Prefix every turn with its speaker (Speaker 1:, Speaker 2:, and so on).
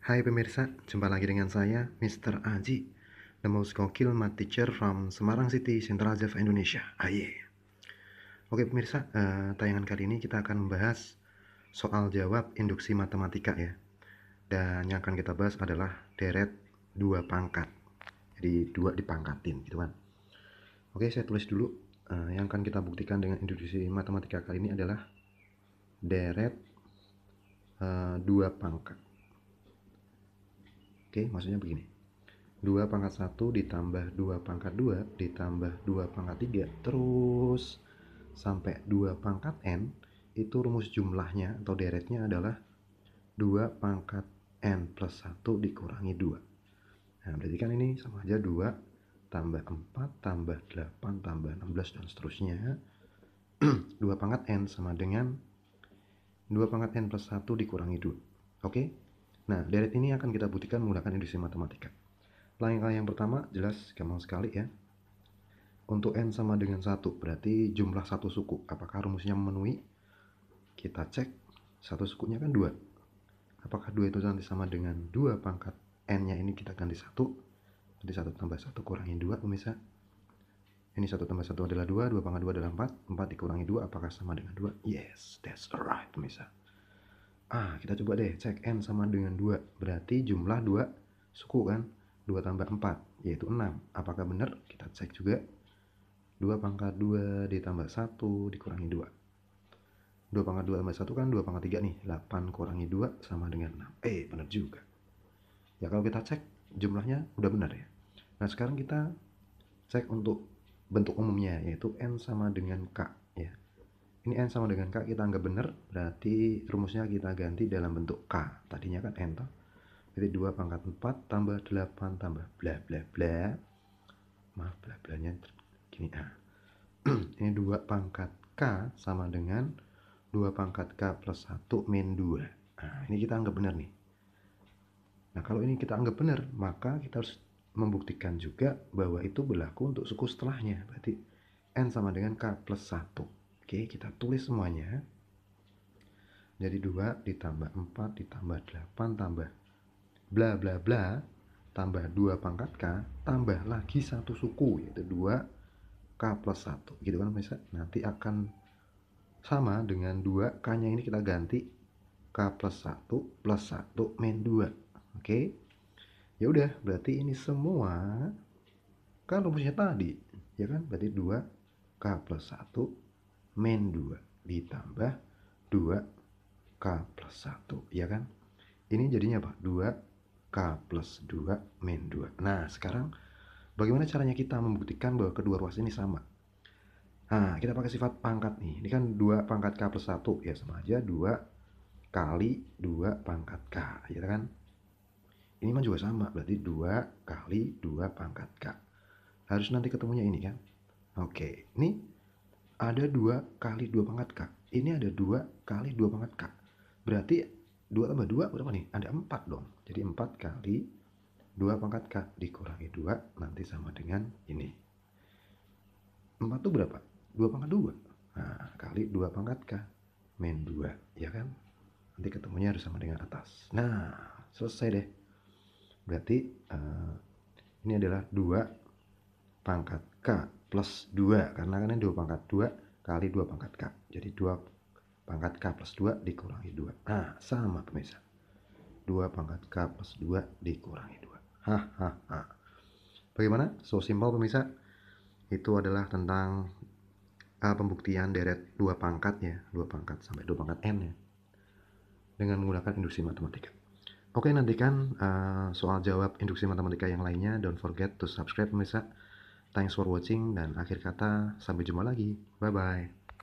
Speaker 1: Hai pemirsa, jumpa lagi dengan saya, Mr. Aji, the most gokil math teacher from Semarang City, Central Java, Indonesia. Aye. Ah, Oke pemirsa, uh, tayangan kali ini kita akan membahas soal jawab induksi matematika ya. Dan yang akan kita bahas adalah deret dua pangkat. Jadi dua dipangkatin gitu kan. Oke, saya tulis dulu. Uh, yang akan kita buktikan dengan induksi matematika kali ini adalah deret uh, dua pangkat Oke, maksudnya begini. 2 pangkat 1 ditambah 2 pangkat 2 ditambah 2 pangkat 3 terus sampai 2 pangkat n itu rumus jumlahnya atau deretnya adalah 2 pangkat n plus 1 dikurangi 2. Nah, berarti kan ini sama aja 2 tambah 4 tambah 8 tambah 16 dan seterusnya. 2 pangkat n sama dengan 2 pangkat n plus 1 dikurangi 2. Oke? Okay? Nah, deret ini akan kita buktikan menggunakan induksi matematika. Langkah yang pertama jelas gampang sekali ya. Untuk N sama dengan 1, berarti jumlah satu suku. Apakah rumusnya memenuhi? Kita cek, satu sukunya kan dua. Apakah 2 itu nanti sama dengan 2 pangkat N-nya ini kita ganti 1. Jadi 1 tambah satu kurangi 2, pemirsa. Ini satu tambah satu adalah dua, dua pangkat dua adalah empat, empat dikurangi dua apakah sama dengan dua? Yes, that's right pemirsa ah kita coba deh cek n sama dengan 2 berarti jumlah 2 suku kan 2 tambah 4 yaitu 6 apakah benar kita cek juga 2 pangkat 2 ditambah 1 dikurangi 2 2 pangkat 2 tambah 1 kan 2 pangkat 3 nih 8 kurangi 2 sama dengan 6 eh benar juga ya kalau kita cek jumlahnya udah benar ya nah sekarang kita cek untuk bentuk umumnya yaitu n sama dengan k ini N sama dengan K kita anggap benar berarti rumusnya kita ganti dalam bentuk K tadinya kan N toh jadi 2 pangkat 4 tambah 8 tambah bla bla bla maaf bla bla nya gini A ah. ini 2 pangkat K sama dengan 2 pangkat K plus 1 min 2 nah ini kita anggap benar nih nah kalau ini kita anggap benar maka kita harus membuktikan juga bahwa itu berlaku untuk suku setelahnya berarti N sama dengan K plus 1 Oke, kita tulis semuanya. Jadi 2 ditambah 4 ditambah 8 tambah bla bla bla tambah 2 pangkat K tambah lagi satu suku yaitu 2 K plus 1 gitu kan bisa nanti akan sama dengan 2 K nya ini kita ganti K plus 1 plus 1 min 2 oke okay? ya udah berarti ini semua kan rumusnya tadi ya kan berarti 2 K plus 1 min 2 ditambah 2K plus 1, ya kan? Ini jadinya apa? 2K plus 2 min 2. Nah, sekarang bagaimana caranya kita membuktikan bahwa kedua ruas ini sama? Nah, kita pakai sifat pangkat nih. Ini kan 2 pangkat K plus 1, ya sama aja 2 kali 2 pangkat K, ya kan? Ini mah juga sama, berarti 2 kali 2 pangkat K. Harus nanti ketemunya ini kan? Oke, ini ada 2 kali 2 pangkat K. Ini ada 2 kali 2 pangkat K. Berarti 2 tambah 2 berapa nih? Ada 4 dong. Jadi 4 kali 2 pangkat K dikurangi 2 nanti sama dengan ini. 4 itu berapa? 2 pangkat 2. Nah, kali 2 pangkat K min 2. Ya kan? Nanti ketemunya harus sama dengan atas. Nah, selesai deh. Berarti uh, ini adalah 2 pangkat K plus 2 karena kan ini 2 pangkat 2 kali 2 pangkat K jadi 2 pangkat K plus 2 dikurangi 2 nah sama pemirsa 2 pangkat K plus 2 dikurangi 2 hahaha bagaimana? so simple pemirsa itu adalah tentang uh, pembuktian deret 2 pangkat ya 2 pangkat sampai 2 pangkat N ya dengan menggunakan induksi matematika Oke, nantikan uh, soal jawab induksi matematika yang lainnya. Don't forget to subscribe, pemirsa. Thanks for watching dan akhir kata sampai jumpa lagi. Bye bye.